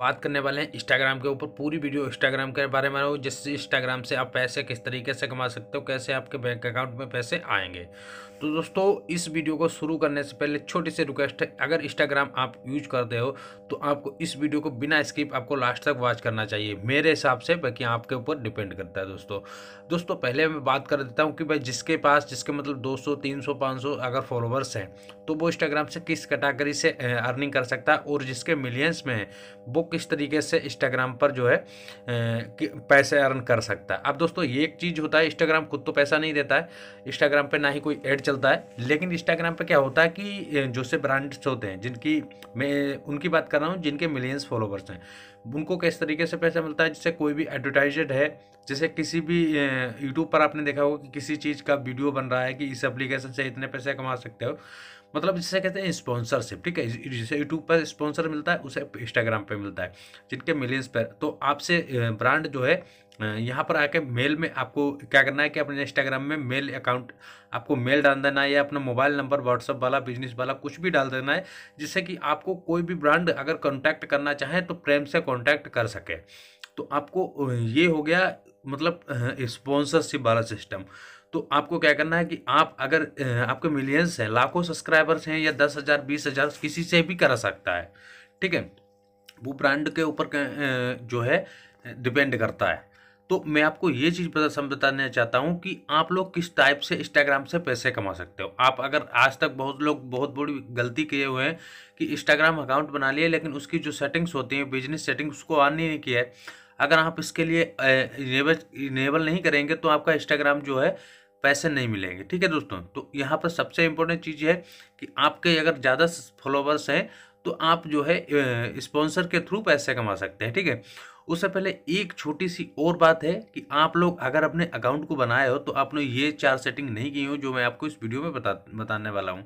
बात करने वाले हैं इंस्टाग्राम के ऊपर पूरी वीडियो इंस्टाग्राम के बारे में हो जिससे इंस्टाग्राम से आप पैसे किस तरीके से कमा सकते हो कैसे आपके बैंक अकाउंट में पैसे आएंगे तो दोस्तों इस वीडियो को शुरू करने से पहले छोटी सी रिक्वेस्ट है अगर इंस्टाग्राम आप यूज करते हो तो आपको इस वीडियो को बिना स्किप आपको लास्ट तक वॉच करना चाहिए मेरे हिसाब से बाकी आपके ऊपर डिपेंड करता है दोस्तों दोस्तों पहले मैं बात कर देता हूँ कि भाई जिसके पास जिसके मतलब दो सौ तीन अगर फॉलोअर्स हैं तो वो इंस्टाग्राम से किस कैटागरी से अर्निंग कर सकता है और जिसके मिलियंस में है वो किस तरीके से इंस्टाग्राम पर जो है पैसे अर्न कर सकता है अब दोस्तों ये एक चीज़ होता है इंस्टाग्राम खुद तो पैसा नहीं देता है इंस्टाग्राम पर ना ही कोई ऐड चलता है लेकिन इंस्टाग्राम पर क्या होता है कि जो से ब्रांड्स होते हैं जिनकी मैं उनकी बात कर रहा हूँ जिनके मिलियंस फॉलोवर्स हैं उनको किस तरीके से पैसा मिलता है जिससे कोई भी एडवर्टाइजेड है जैसे किसी भी यूट्यूब पर आपने देखा होगा कि किसी चीज़ का वीडियो बन रहा है कि इस एप्लीकेशन से इतने पैसे कमा सकते हो मतलब जिसे कहते हैं स्पॉन्सरशिप ठीक है जिसे यूट्यूब पर स्पॉन्सर मिलता है उसे इंस्टाग्राम पे मिलता है जिनके मिलियंस पर तो आपसे ब्रांड जो है यहाँ पर आके मेल में आपको क्या करना है कि अपने इंस्टाग्राम में मेल अकाउंट आपको मेल डाल देना है या अपना मोबाइल नंबर व्हाट्सअप वाला बिजनेस वाला कुछ भी डाल देना है जिससे कि आपको कोई भी ब्रांड अगर कॉन्टैक्ट करना चाहे तो प्रेम से कॉन्टैक्ट कर सके तो आपको ये हो गया मतलब स्पॉन्सरशिप वाला सिस्टम तो आपको क्या करना है कि आप अगर आपके मिलियंस हैं लाखों सब्सक्राइबर्स हैं या दस हज़ार बीस हज़ार किसी से भी करा सकता है ठीक है वो ब्रांड के ऊपर जो है डिपेंड करता है तो मैं आपको ये चीज़ बताना चाहता हूँ कि आप लोग किस टाइप से इंस्टाग्राम से पैसे कमा सकते हो आप अगर आज तक बहुत लोग बहुत बड़ी गलती किए हुए हैं कि इंस्टाग्राम अकाउंट बना लिए लेकिन उसकी जो सेटिंग्स होती हैं बिजनेस सेटिंग्स उसको ऑन ही नहीं किया है अगर आप इसके लिए इनेबल इनेबल नहीं करेंगे तो आपका इंस्टाग्राम जो है पैसे नहीं मिलेंगे ठीक है दोस्तों तो यहाँ पर सबसे इम्पोर्टेंट चीज़ है कि आपके अगर ज़्यादा फॉलोवर्स हैं तो आप जो है स्पॉन्सर के थ्रू पैसे कमा सकते हैं ठीक है थीके? उससे पहले एक छोटी सी और बात है कि आप लोग अगर अपने अकाउंट को बनाए हो तो आपने ये चार सेटिंग नहीं की हो जो मैं आपको इस वीडियो में बता बताने वाला हूँ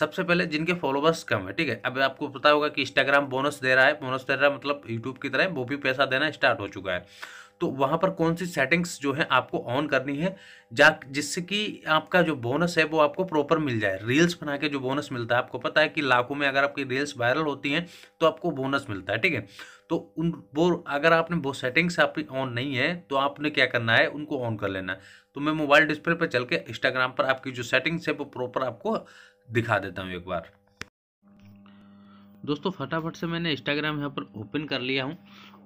सबसे पहले जिनके फॉलोवर्स कम है ठीक है अब आपको पता होगा कि इंस्टाग्राम बोनस दे रहा है बोनस दे रहा है मतलब यूट्यूब की तरह वो भी पैसा देना स्टार्ट हो चुका है तो वहाँ पर कौन सी सेटिंग्स जो है आपको ऑन करनी है जा जिससे कि आपका जो बोनस है वो आपको प्रॉपर मिल जाए रील्स बना के जो बोनस मिलता है आपको पता है कि लाखों में अगर आपकी रील्स वायरल होती हैं तो आपको बोनस मिलता है ठीक है तो उन वो अगर आपने वो सेटिंग्स आपकी ऑन नहीं है तो आपने क्या करना है उनको ऑन कर लेना है तो मैं मोबाइल डिस्प्ले पर चल के इंस्टाग्राम पर आपकी जो सेटिंग्स है वो प्रॉपर आपको दिखा देता हूँ एक बार दोस्तों फटाफट से मैंने इंस्टाग्राम यहाँ पर ओपन कर लिया हूँ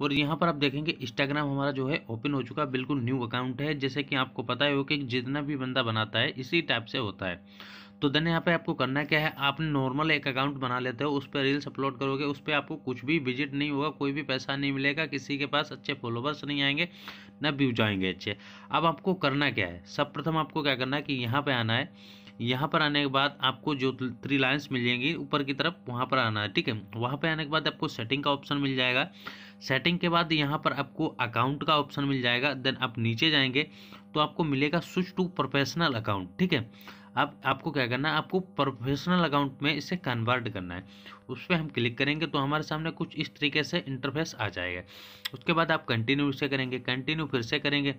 और यहाँ पर आप देखेंगे इंस्टाग्राम हमारा जो है ओपन हो चुका बिल्कुल न्यू अकाउंट है जैसे कि आपको पता ही हो कि जितना भी बंदा बनाता है इसी टाइप से होता है तो देन यहाँ पे आपको करना क्या है आपने नॉर्मल एक अकाउंट बना लेते हो उस पर रील्स अपलोड करोगे उस पर आपको कुछ भी विजिट नहीं होगा कोई भी पैसा नहीं मिलेगा किसी के पास अच्छे फॉलोवर्स नहीं आएंगे ना व्यूज आएंगे अच्छे अब आपको करना क्या है सब प्रथम आपको क्या करना है कि यहाँ पर आना है यहाँ पर आने के बाद आपको जो थ्री लाइन्स मिल जाएंगी ऊपर की तरफ वहाँ पर आना है ठीक है वहाँ पर आने के बाद आपको सेटिंग का ऑप्शन मिल जाएगा सेटिंग के बाद यहाँ पर आपको अकाउंट का ऑप्शन मिल जाएगा देन आप नीचे जाएंगे तो आपको मिलेगा स्विच टू प्रोफेशनल अकाउंट ठीक है आप आपको क्या करना है आपको प्रोफेशनल अकाउंट में इसे कन्वर्ट करना है उस पर हम क्लिक करेंगे तो हमारे सामने कुछ इस तरीके से इंटरफेस आ जाएगा उसके बाद आप कंटिन्यू इसे करेंगे कंटिन्यू फिर से करेंगे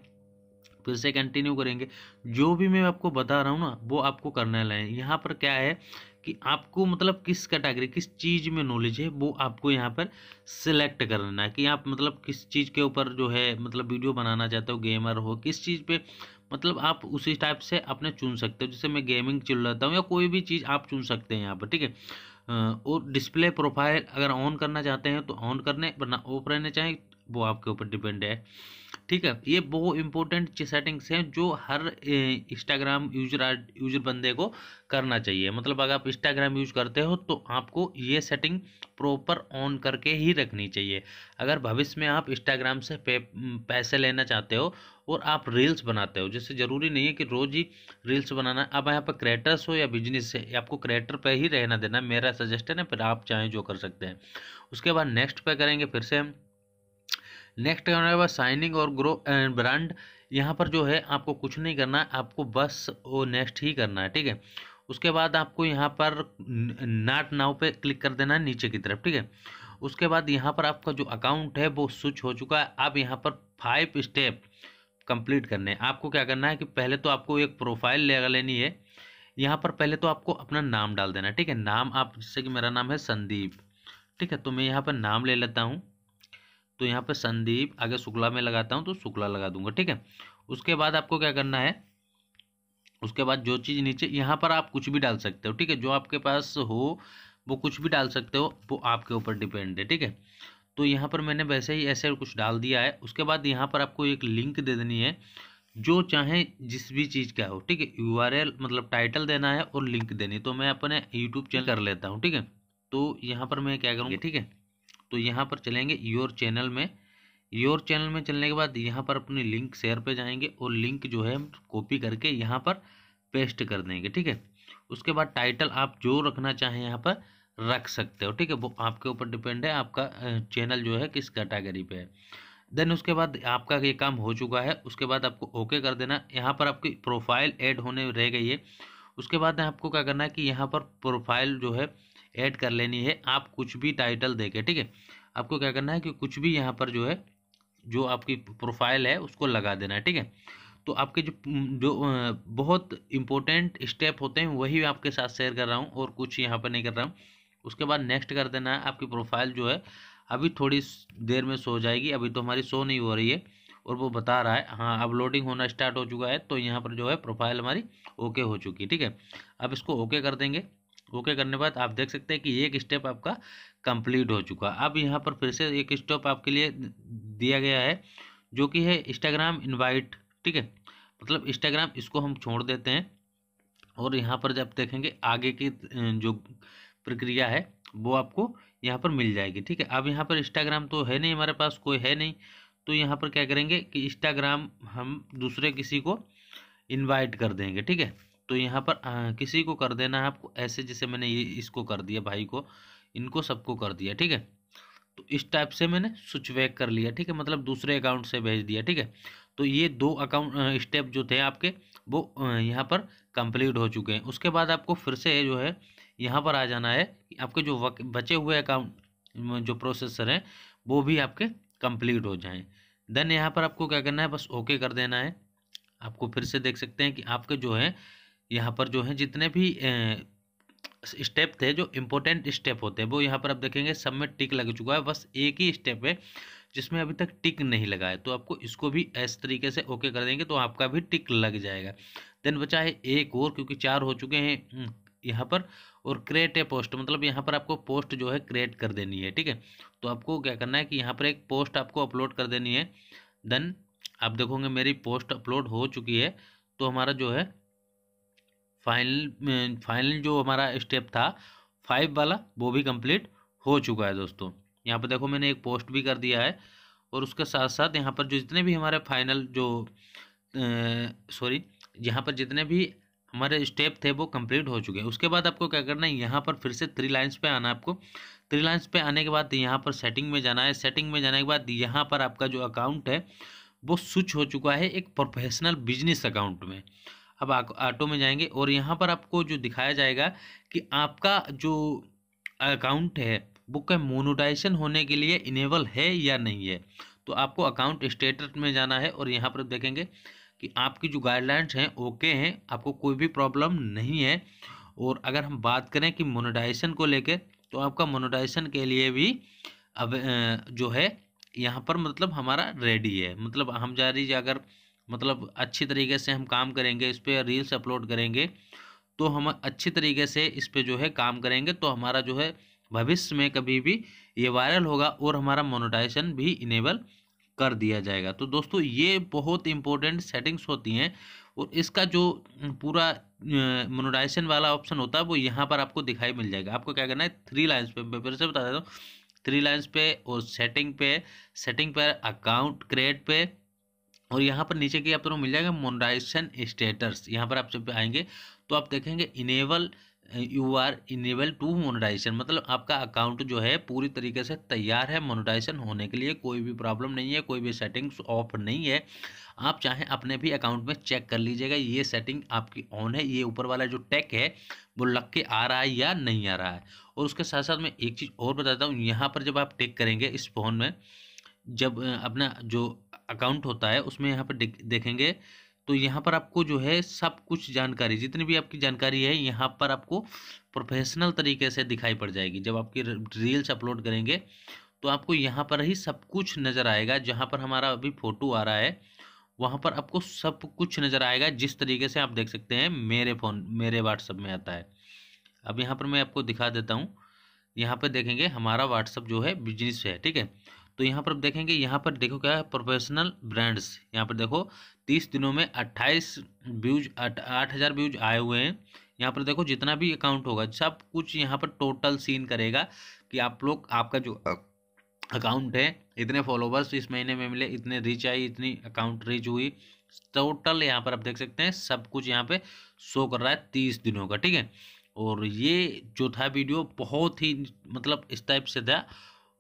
फिर से कंटिन्यू करेंगे जो भी मैं आपको बता रहा हूँ ना वो आपको करने लाए यहाँ पर क्या है कि आपको मतलब किस कैटेगरी किस चीज़ में नॉलेज है वो आपको यहाँ पर सिलेक्ट करना है कि आप मतलब किस चीज़ के ऊपर जो है मतलब वीडियो बनाना चाहते हो गेमर हो किस चीज़ पे मतलब आप उसी टाइप से अपने चुन सकते हो जैसे मैं गेमिंग चुन लेता हूँ या कोई भी चीज़ आप चुन सकते हैं यहाँ पर ठीक है और डिस्प्ले प्रोफाइल अगर ऑन करना चाहते हैं तो ऑन करने वरना ऑफ रहने चाहें वो आपके ऊपर डिपेंड है ठीक है ये बहुत इंपॉर्टेंट सेटिंग्स हैं जो हर इंस्टाग्राम यूजर यूजर बंदे को करना चाहिए मतलब अगर आप इंस्टाग्राम यूज करते हो तो आपको ये सेटिंग प्रॉपर ऑन करके ही रखनी चाहिए अगर भविष्य में आप इंस्टाग्राम से पैसे लेना चाहते हो और आप रील्स बनाते हो जैसे ज़रूरी नहीं है कि रोज़ ही रील्स बनाना अब यहाँ पर क्रिएटर्स हो या बिजनेस है आपको क्रिएटर पर ही रहना देना मेरा सजेशन है फिर आप चाहें जो कर सकते हैं उसके बाद नेक्स्ट पे करेंगे फिर से हम नेक्स्ट क्या होने साइनिंग और ग्रो ब्रांड यहाँ पर जो है आपको कुछ नहीं करना है आपको बस वो नेक्स्ट ही करना है ठीक है उसके बाद आपको यहाँ पर नाट नाव पे क्लिक कर देना है नीचे की तरफ ठीक है उसके बाद यहाँ पर आपका जो अकाउंट है वो स्विच हो चुका है आप यहाँ पर फाइव स्टेप कंप्लीट करने हैं आपको क्या करना है कि पहले तो आपको एक प्रोफाइल ले लेनी है यहाँ पर पहले तो आपको अपना नाम डाल देना ठीक है नाम आप जैसे कि मेरा नाम है संदीप ठीक है तो मैं यहाँ पर नाम ले लेता हूँ तो यहाँ पर संदीप आगे शुक्ला में लगाता हूँ तो शुक्ला लगा दूंगा ठीक है उसके बाद आपको क्या करना है उसके बाद जो चीज़ नीचे यहाँ पर आप कुछ भी डाल सकते हो ठीक है जो आपके पास हो वो कुछ भी डाल सकते हो वो आपके ऊपर डिपेंड है ठीक है तो यहाँ पर मैंने वैसे ही ऐसे कुछ डाल दिया है उसके बाद यहाँ पर आपको एक लिंक दे देनी है जो चाहे जिस भी चीज़ का हो ठीक है यू मतलब टाइटल देना है और लिंक देनी तो मैं अपने यूट्यूब चैनल कर लेता हूँ ठीक है तो यहाँ पर मैं क्या करूँगा ठीक है तो यहाँ पर चलेंगे योर चैनल में योर चैनल में चलने के बाद यहाँ पर अपनी लिंक शेयर पे जाएंगे और लिंक जो है हम कॉपी करके यहाँ पर पेस्ट कर देंगे ठीक है उसके बाद टाइटल आप जो रखना चाहें यहाँ पर रख सकते हो ठीक है वो आपके ऊपर डिपेंड है आपका चैनल जो है किस कैटेगरी पे है देन उसके बाद आपका ये काम हो चुका है उसके बाद आपको ओके कर देना यहाँ पर आपकी प्रोफाइल ऐड होने रह गई है उसके बाद आपको क्या करना है कि यहाँ पर प्रोफाइल जो है ऐड कर लेनी है आप कुछ भी टाइटल दे के ठीक है आपको क्या करना है कि कुछ भी यहाँ पर जो है जो आपकी प्रोफाइल है उसको लगा देना है ठीक है तो आपके जो जो बहुत इंपॉर्टेंट स्टेप होते हैं वही आपके साथ शेयर कर रहा हूँ और कुछ यहाँ पर नहीं कर रहा हूँ उसके बाद नेक्स्ट कर देना है आपकी प्रोफाइल जो है अभी थोड़ी देर में सो जाएगी अभी तो हमारी सो नहीं हो रही है और वो बता रहा है हाँ अब लोडिंग होना स्टार्ट हो चुका है तो यहाँ पर जो है प्रोफाइल हमारी ओके हो चुकी है ठीक है अब इसको ओके कर देंगे ओके करने बाद आप देख सकते हैं कि एक स्टेप आपका कंप्लीट हो चुका अब यहाँ पर फिर से एक स्टेप आपके लिए दिया गया है जो कि है इंस्टाग्राम इनवाइट ठीक है मतलब इंस्टाग्राम इसको हम छोड़ देते हैं और यहाँ पर जब देखेंगे आगे की जो प्रक्रिया है वो आपको यहाँ पर मिल जाएगी ठीक है अब यहाँ पर इंस्टाग्राम तो है नहीं हमारे पास कोई है नहीं तो यहाँ पर क्या करेंगे कि इंस्टाग्राम हम दूसरे किसी को इनवाइट कर देंगे ठीक है तो यहाँ पर आ, किसी को कर देना है आपको ऐसे जैसे मैंने ये इसको कर दिया भाई को इनको सबको कर दिया ठीक है तो इस टाइप से मैंने स्विच बैक कर लिया ठीक है मतलब दूसरे अकाउंट से भेज दिया ठीक है तो ये दो अकाउंट स्टेप जो थे आपके वो यहाँ पर कंप्लीट हो चुके हैं उसके बाद आपको फिर से जो है यहाँ पर आ जाना है कि आपके जो वक, बचे हुए अकाउंट जो प्रोसेसर हैं वो भी आपके कंप्लीट हो जाएं देन यहाँ पर आपको क्या करना है बस ओके कर देना है आपको फिर से देख सकते हैं कि आपके जो है यहाँ पर जो है जितने भी स्टेप थे जो इम्पोर्टेंट स्टेप होते हैं वो यहाँ पर आप देखेंगे सब में टिक लग चुका है बस एक ही स्टेप है जिसमें अभी तक टिक नहीं लगा है तो आपको इसको भी इस तरीके से ओके कर देंगे तो आपका भी टिक लग जाएगा देन बचा है एक और क्योंकि चार हो चुके हैं हम्म, यहाँ पर और क्रिएट ए पोस्ट मतलब यहाँ पर आपको पोस्ट जो है क्रिएट कर देनी है ठीक है तो आपको क्या करना है कि यहाँ पर एक पोस्ट आपको अपलोड कर देनी है देन आप देखोगे मेरी पोस्ट अपलोड हो चुकी है तो हमारा जो है फाइनल फाइनल जो हमारा स्टेप था फाइव वाला वो भी कंप्लीट हो चुका है दोस्तों यहाँ पर देखो मैंने एक पोस्ट भी कर दिया है और उसके साथ साथ यहाँ पर जो जितने भी हमारे फाइनल जो सॉरी यहाँ पर जितने भी हमारे स्टेप थे वो कंप्लीट हो चुके हैं उसके बाद आपको क्या करना है यहाँ पर फिर से थ्री लाइंस पे आना आपको थ्री लाइंस पे आने के बाद यहाँ पर सेटिंग में जाना है सेटिंग में जाने के बाद यहाँ पर आपका जो अकाउंट है वो स्विच हो चुका है एक प्रोफेशनल बिजनेस अकाउंट में अब ऑटो में जाएंगे और यहाँ पर आपको जो दिखाया जाएगा कि आपका जो अकाउंट है बुक का मोनोटाइजेशन होने के लिए इनेबल है या नहीं है तो आपको अकाउंट स्टेटस में जाना है और यहाँ पर देखेंगे कि आपकी जो गाइडलाइंस हैं ओके हैं आपको कोई भी प्रॉब्लम नहीं है और अगर हम बात करें कि मोनोटाइजेशन को लेकर तो आपका मोनोटाइजेशन के लिए भी अब जो है यहाँ पर मतलब हमारा रेडी है मतलब हम जा रही अगर मतलब अच्छी तरीके से हम काम करेंगे इस पर रील्स अपलोड करेंगे तो हम अच्छी तरीके से इस पर जो है काम करेंगे तो हमारा जो है भविष्य में कभी भी ये वायरल होगा और हमारा मोनोटाइजेशन भी इनेबल कर दिया जाएगा तो दोस्तों ये बहुत इंपॉर्टेंट सेटिंग्स होती हैं और इसका जो पूरा मोनोटाइजेशन वाला ऑप्शन होता है वो यहाँ पर आपको दिखाई मिल जाएगा आपको क्या करना है थ्री लाइन्स पे मैं फिर से बता देता हूँ थ्री लाइन्स पे और सेटिंग पे सेटिंग पर अकाउंट क्रिएट पे और यहाँ पर नीचे की आप दोनों मिल जाएगा मोनराइजेशन स्टेटस यहाँ पर आप जब आएंगे तो आप देखेंगे enable you are enable to monetization मतलब आपका अकाउंट जो है पूरी तरीके से तैयार है मोनोटाइजेशन होने के लिए कोई भी प्रॉब्लम नहीं है कोई भी सेटिंग्स ऑफ नहीं है आप चाहें अपने भी अकाउंट में चेक कर लीजिएगा ये सेटिंग आपकी ऑन है ये ऊपर वाला जो टैक है वो लग के आ रहा है या नहीं आ रहा है और उसके साथ साथ मैं एक चीज़ और बताता हूँ यहाँ पर जब आप टेक करेंगे इस फ़ोन में जब अपना जो अकाउंट होता है उसमें यहाँ पर देखेंगे तो यहाँ पर आपको जो है सब कुछ जानकारी जितनी भी आपकी जानकारी है यहाँ पर आपको प्रोफेशनल तरीके से दिखाई पड़ जाएगी जब आपकी रील्स अपलोड करेंगे तो आपको यहाँ पर ही सब कुछ नज़र आएगा जहाँ पर हमारा अभी फ़ोटो आ रहा है वहाँ पर आपको सब कुछ नज़र आएगा जिस तरीके से आप देख सकते हैं मेरे फ़ोन मेरे व्हाट्सअप में आता है अब यहाँ पर मैं आपको दिखा देता हूँ यहाँ पर देखेंगे हमारा व्हाट्सअप जो है बिजनेस है ठीक है तो यहाँ पर देखेंगे यहाँ पर देखो क्या है प्रोफेशनल ब्रांड्स यहाँ पर देखो तीस दिनों में अट्ठाईस व्यूज आठ हज़ार व्यूज आए हुए हैं यहाँ पर देखो जितना भी अकाउंट होगा सब कुछ यहाँ पर टोटल सीन करेगा कि आप लोग आपका जो अकाउंट है इतने फॉलोवर्स इस महीने में मिले इतने रीच आई इतनी अकाउंट रीच हुई टोटल यहाँ पर आप देख सकते हैं सब कुछ यहाँ पे शो कर रहा है तीस दिनों का ठीक है और ये जो था वीडियो बहुत ही मतलब इस टाइप से था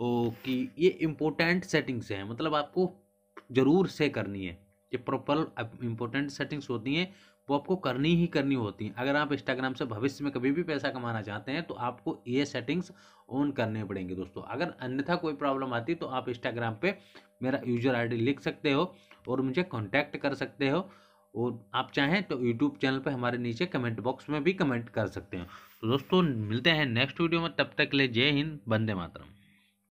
कि ये इम्पोर्टेंट सेटिंग्स हैं मतलब आपको ज़रूर से करनी है ये प्रॉपर इम्पोर्टेंट सेटिंग्स होती हैं वो आपको करनी ही करनी होती हैं अगर आप इंस्टाग्राम से भविष्य में कभी भी पैसा कमाना चाहते हैं तो आपको ये सेटिंग्स ऑन करने पड़ेंगे दोस्तों अगर अन्यथा कोई प्रॉब्लम आती तो आप इंस्टाग्राम पे मेरा यूजर आईडी लिख सकते हो और मुझे कॉन्टैक्ट कर सकते हो और आप चाहें तो यूट्यूब चैनल पर हमारे नीचे कमेंट बॉक्स में भी कमेंट कर सकते हो तो दोस्तों मिलते हैं नेक्स्ट वीडियो में तब तक ले जय हिंद बंदे मातरम